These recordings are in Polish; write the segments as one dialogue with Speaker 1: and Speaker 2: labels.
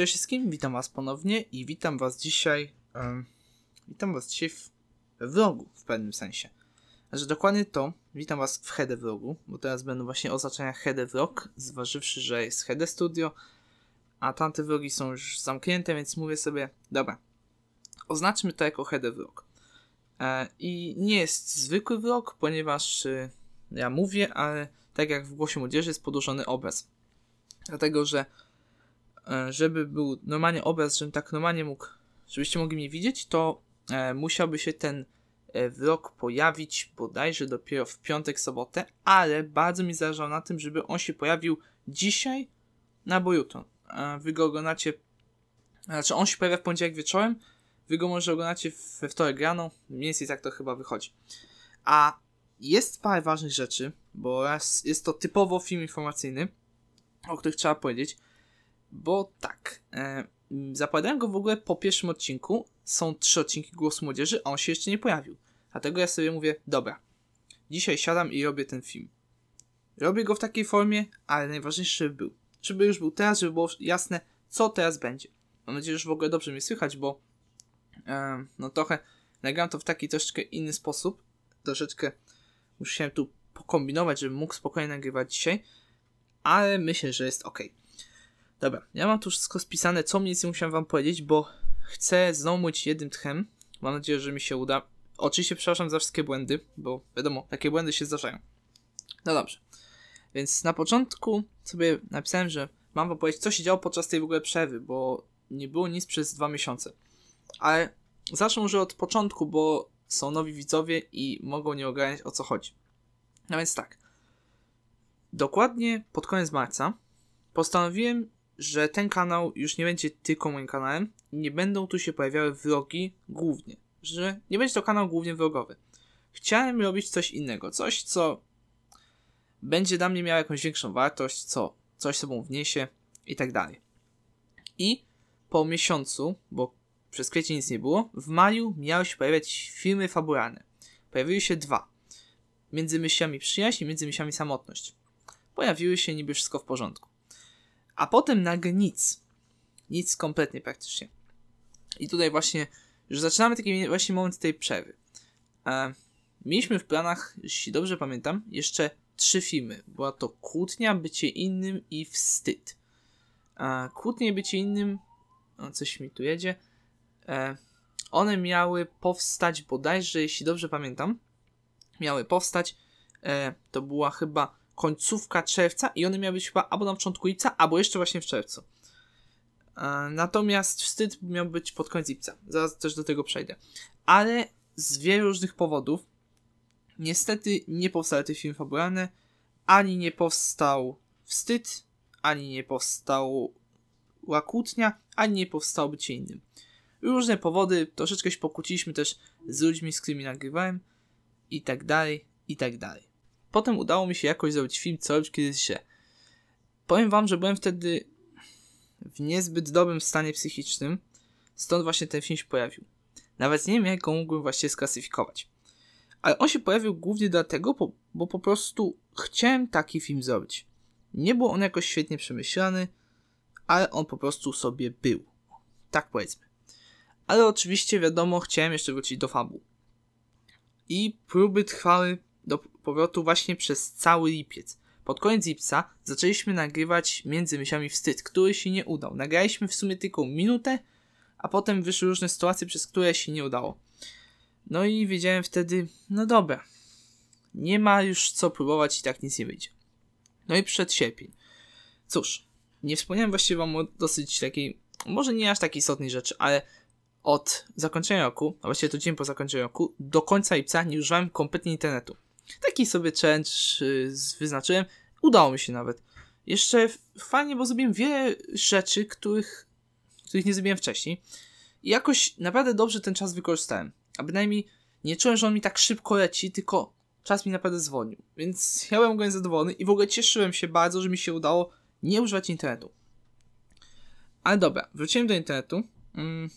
Speaker 1: Cześć wszystkim, witam was ponownie i witam was dzisiaj, um, witam was dzisiaj w vlogu w pewnym sensie. Znaczy dokładnie to, witam was w Hede vlogu, bo teraz będą właśnie oznaczenia Hede vlog, zważywszy, że jest Hede studio, a tamte vlogi są już zamknięte, więc mówię sobie, dobra, oznaczmy to jako Hede vlog. E, I nie jest zwykły vlog, ponieważ y, ja mówię, ale tak jak w Głosie Młodzieży jest podłożony obraz. Dlatego, że E, żeby był normalnie obraz, żebym tak normalnie mógł, żebyście mogli mnie widzieć, to e, musiałby się ten wrok e, pojawić bodajże dopiero w piątek, sobotę, ale bardzo mi zależało na tym, żeby on się pojawił dzisiaj na Bojuton. Wy go oglądacie, znaczy on się pojawia w poniedziałek wieczorem, wy go może oglądacie we wtorek rano, mniej więcej tak to chyba wychodzi. A jest parę ważnych rzeczy, bo raz jest to typowo film informacyjny, o których trzeba powiedzieć bo tak, e, zapowiadałem go w ogóle po pierwszym odcinku, są trzy odcinki Głosu Młodzieży, a on się jeszcze nie pojawił. Dlatego ja sobie mówię, dobra, dzisiaj siadam i robię ten film. Robię go w takiej formie, ale najważniejsze, żeby był. Żeby już był teraz, żeby było jasne, co teraz będzie. Mam nadzieję, że w ogóle dobrze mnie słychać, bo e, no trochę nagram to w taki troszeczkę inny sposób. Troszeczkę musiałem tu pokombinować, żebym mógł spokojnie nagrywać dzisiaj, ale myślę, że jest ok. Dobra, ja mam tu wszystko spisane, co mniej więcej musiałem wam powiedzieć, bo chcę znomuć jednym tchem. Mam nadzieję, że mi się uda. Oczywiście przepraszam za wszystkie błędy, bo wiadomo, takie błędy się zdarzają. No dobrze. Więc na początku sobie napisałem, że mam wam powiedzieć, co się działo podczas tej w ogóle przerwy, bo nie było nic przez dwa miesiące. Ale zacznę może od początku, bo są nowi widzowie i mogą nie ogarniać o co chodzi. No więc tak. Dokładnie pod koniec marca postanowiłem że ten kanał już nie będzie tylko moim kanałem, nie będą tu się pojawiały vlogi głównie, że nie będzie to kanał głównie vlogowy. Chciałem robić coś innego, coś co będzie dla mnie miało jakąś większą wartość, co coś sobą wniesie i tak dalej. I po miesiącu, bo przez kwiecień nic nie było, w maju miały się pojawiać filmy fabularne. Pojawiły się dwa. Między myślami przyjaźń i między myślami samotność. Pojawiły się niby wszystko w porządku a potem nagle nic. Nic kompletnie praktycznie. I tutaj właśnie, że zaczynamy taki właśnie moment tej przerwy. E, mieliśmy w planach, jeśli dobrze pamiętam, jeszcze trzy filmy. Była to Kłótnia, Bycie Innym i Wstyd. E, kłótnie i Bycie Innym, o, coś mi tu jedzie, e, one miały powstać bodajże, jeśli dobrze pamiętam, miały powstać, e, to była chyba końcówka czerwca i one miały być chyba albo na początku lipca, albo jeszcze właśnie w czerwcu. E, natomiast wstyd miał być pod koniec lipca. Zaraz też do tego przejdę. Ale z wielu różnych powodów niestety nie powstały te filmy fabularne. Ani nie powstał wstyd, ani nie powstał łakutnia, ani nie powstał bycie innym. Różne powody, troszeczkę się pokłóciliśmy też z ludźmi, z którymi nagrywałem i tak dalej, i tak dalej. Potem udało mi się jakoś zrobić film Co robić, kiedyś się. Powiem wam, że byłem wtedy w niezbyt dobrym stanie psychicznym, stąd właśnie ten film się pojawił. Nawet nie wiem, jak go mógłbym właściwie sklasyfikować. Ale on się pojawił głównie dlatego, bo, bo po prostu chciałem taki film zrobić. Nie był on jakoś świetnie przemyślany, ale on po prostu sobie był. Tak powiedzmy. Ale oczywiście, wiadomo, chciałem jeszcze wrócić do fabu. I próby trwały do, powrotu właśnie przez cały lipiec. Pod koniec lipca zaczęliśmy nagrywać Między Myślami Wstyd, który się nie udał. Nagraliśmy w sumie tylko minutę, a potem wyszły różne sytuacje, przez które się nie udało. No i wiedziałem wtedy, no dobra, nie ma już co próbować i tak nic nie wyjdzie. No i przed sierpień. Cóż, nie wspomniałem właściwie wam o dosyć takiej, może nie aż takiej istotnej rzeczy, ale od zakończenia roku, a właściwie to dzień po zakończeniu roku, do końca lipca nie używałem kompletnie internetu. Taki sobie challenge y, wyznaczyłem. Udało mi się nawet. Jeszcze fajnie, bo zrobiłem wiele rzeczy, których, których nie zrobiłem wcześniej. I jakoś naprawdę dobrze ten czas wykorzystałem. A bynajmniej nie czułem, że on mi tak szybko leci, tylko czas mi naprawdę zwolnił. Więc ja byłem go zadowolony i w ogóle cieszyłem się bardzo, że mi się udało nie używać internetu. Ale dobra, wróciłem do internetu mm,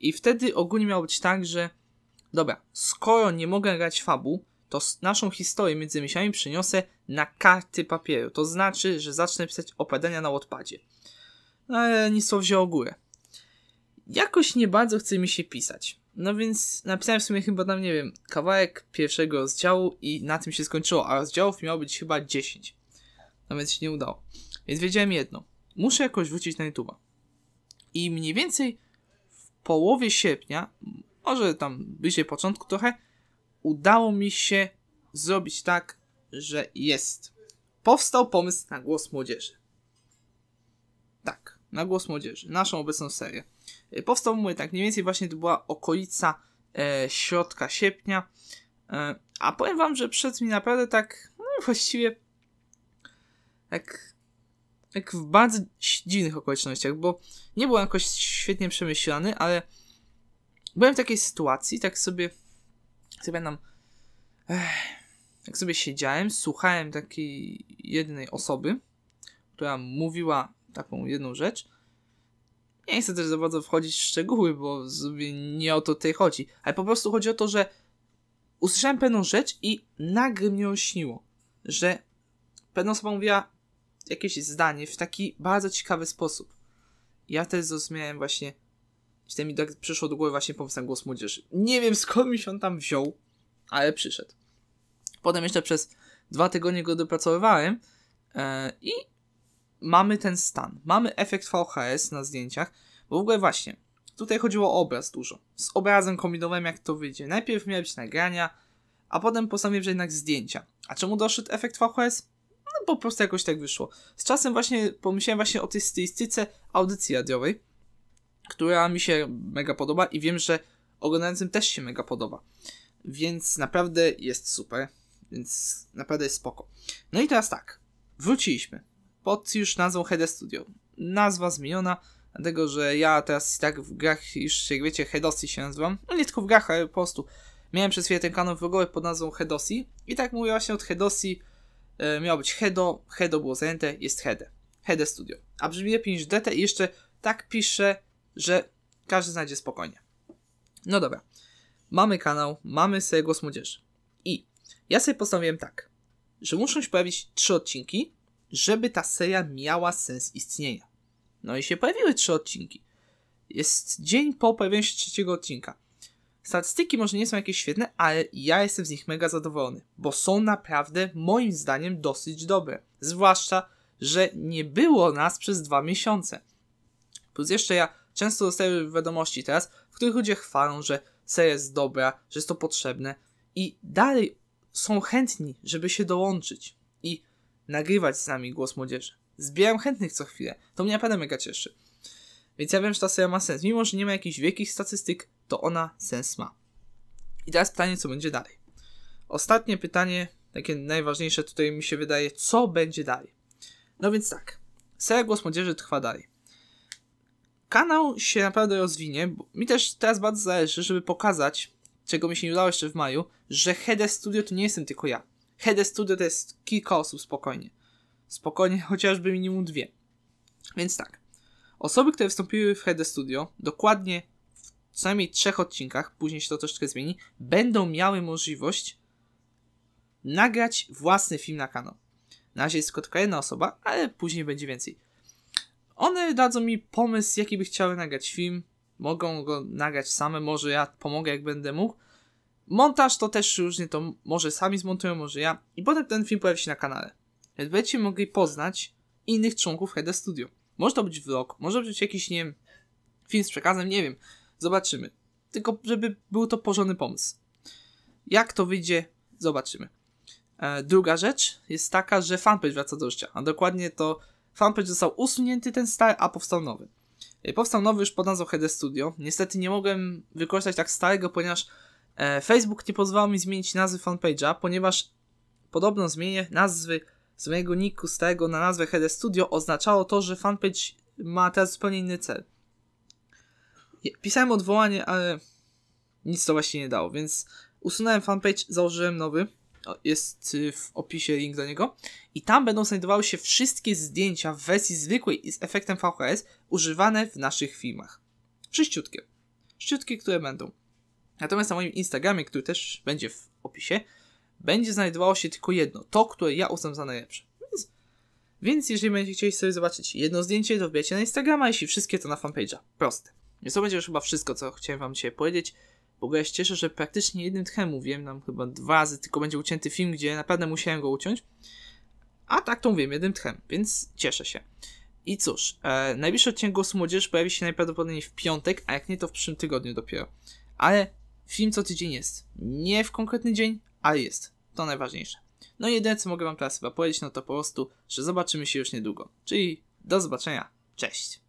Speaker 1: i wtedy ogólnie miało być tak, że dobra, skoro nie mogę grać fabu, to naszą historię między myślami przyniosę na karty papieru. To znaczy, że zacznę pisać opowiadania na Wattpadzie. No, ale to wziął górę. Jakoś nie bardzo chce mi się pisać. No więc napisałem w sumie chyba tam, nie wiem, kawałek pierwszego rozdziału i na tym się skończyło, a rozdziałów miało być chyba 10. No więc się nie udało. Więc wiedziałem jedno. Muszę jakoś wrócić na YouTube'a. I mniej więcej w połowie sierpnia, może tam bliżej początku trochę, udało mi się zrobić tak, że jest. Powstał pomysł na głos młodzieży. Tak, na głos młodzieży, naszą obecną serię. E, powstał, mówię tak, mniej więcej właśnie to była okolica e, środka sierpnia. E, a powiem wam, że przed mi naprawdę tak, no właściwie tak, tak w bardzo dziwnych okolicznościach, bo nie byłem jakoś świetnie przemyślany, ale byłem w takiej sytuacji, tak sobie sobie nam... Ech, jak sobie siedziałem, słuchałem takiej jednej osoby, która mówiła taką jedną rzecz. Nie chcę też za bardzo wchodzić w szczegóły, bo sobie nie o to tej chodzi, ale po prostu chodzi o to, że usłyszałem pewną rzecz i nagle mnie ośniło, że pewna osoba mówiła jakieś zdanie w taki bardzo ciekawy sposób. Ja też zrozumiałem właśnie, Wtedy mi tak przyszło do głowy właśnie pomysł na głos młodzieży. Nie wiem skąd mi się on tam wziął, ale przyszedł. Potem jeszcze przez dwa tygodnie go dopracowywałem yy, i mamy ten stan. Mamy efekt VHS na zdjęciach, bo w ogóle właśnie, tutaj chodziło o obraz dużo. Z obrazem kombinowałem jak to wyjdzie. Najpierw miały być nagrania, a potem postanowiłem, że jednak zdjęcia. A czemu doszedł efekt VHS? No po prostu jakoś tak wyszło. Z czasem właśnie pomyślałem właśnie o tej stylistyce audycji radiowej która mi się mega podoba i wiem, że oglądającym też się mega podoba. Więc naprawdę jest super. Więc naprawdę jest spoko. No i teraz tak. Wróciliśmy. Pod już nazwą Head Studio. Nazwa zmieniona, dlatego że ja teraz i tak w grach już jak wiecie Hedosi się nazywam. No nie tylko w grach, ale po prostu miałem przez chwilę ten kanał w ogóle pod nazwą Hedosi. I tak mówię właśnie od Hedosi. E, miało być Hedo, Hedo było zajęte, jest Hede. Hede Studio. A brzmi lepiej niż DT i jeszcze tak pisze że każdy znajdzie spokojnie. No dobra. Mamy kanał, mamy sobie głos młodzieży. I ja sobie postanowiłem tak, że muszą się pojawić trzy odcinki, żeby ta seria miała sens istnienia. No i się pojawiły trzy odcinki. Jest dzień po pojawieniu się trzeciego odcinka. Statystyki może nie są jakieś świetne, ale ja jestem z nich mega zadowolony, bo są naprawdę moim zdaniem dosyć dobre. Zwłaszcza, że nie było nas przez dwa miesiące. Plus jeszcze ja Często dostaję wiadomości teraz, w których ludzie chwalą, że seria jest dobra, że jest to potrzebne i dalej są chętni, żeby się dołączyć i nagrywać z nami głos młodzieży. Zbieram chętnych co chwilę. To mnie naprawdę mega cieszy. Więc ja wiem, że ta seria ma sens. Mimo, że nie ma jakichś wielkich statystyk, to ona sens ma. I teraz pytanie, co będzie dalej. Ostatnie pytanie, takie najważniejsze tutaj mi się wydaje, co będzie dalej. No więc tak, seria Głos Młodzieży trwa dalej kanał się naprawdę rozwinie. Mi też teraz bardzo zależy, żeby pokazać, czego mi się nie udało jeszcze w maju, że Hede Studio to nie jestem tylko ja. Hede Studio to jest kilka osób spokojnie. Spokojnie, chociażby minimum dwie. Więc tak. Osoby, które wstąpiły w Hede Studio, dokładnie w co najmniej trzech odcinkach, później się to troszeczkę zmieni, będą miały możliwość nagrać własny film na kanał. Na razie jest tylko taka jedna osoba, ale później będzie więcej. One dadzą mi pomysł, jaki by chciały nagrać film. Mogą go nagrać same, może ja pomogę, jak będę mógł. Montaż to też różnie, to może sami zmontują, może ja. I potem ten film pojawi się na kanale. Więc będziecie mogli poznać innych członków Head Studio. Może to być vlog, może być jakiś, nie wiem, film z przekazem, nie wiem. Zobaczymy. Tylko, żeby był to porządny pomysł. Jak to wyjdzie, zobaczymy. E, druga rzecz jest taka, że fanpage wraca do życia, a dokładnie to fanpage został usunięty ten stary, a powstał nowy. E, powstał nowy już pod nazwą Hede Studio. Niestety nie mogłem wykorzystać tak starego, ponieważ e, Facebook nie pozwalał mi zmienić nazwy fanpage'a, ponieważ podobno zmienię nazwy z mojego niku starego na nazwę Hede Studio oznaczało to, że fanpage ma teraz zupełnie inny cel. Pisałem odwołanie, ale nic to właśnie nie dało, więc usunąłem fanpage, założyłem nowy jest y, w opisie link do niego. I tam będą znajdowały się wszystkie zdjęcia w wersji zwykłej i z efektem VHS używane w naszych filmach. wszystkie, wszystkie, które będą. Natomiast na moim Instagramie, który też będzie w opisie, będzie znajdowało się tylko jedno. To, które ja uznam za najlepsze. Więc, więc jeżeli będziecie chcieli sobie zobaczyć jedno zdjęcie, to wbiacie na Instagrama, jeśli wszystkie, to na fanpage'a. Proste. Więc to będzie już chyba wszystko, co chciałem wam dzisiaj powiedzieć bo ja się cieszę, że praktycznie jednym tchem mówiłem, nam chyba dwa razy tylko będzie ucięty film, gdzie naprawdę musiałem go uciąć. A tak to mówiłem, jednym tchem, więc cieszę się. I cóż, e, najbliższy odcinek Głosu Młodzieży pojawi się najprawdopodobniej w piątek, a jak nie to w przyszłym tygodniu dopiero. Ale film co tydzień jest. Nie w konkretny dzień, ale jest. To najważniejsze. No i jedyne co mogę wam teraz chyba powiedzieć, no to po prostu, że zobaczymy się już niedługo. Czyli do zobaczenia, cześć!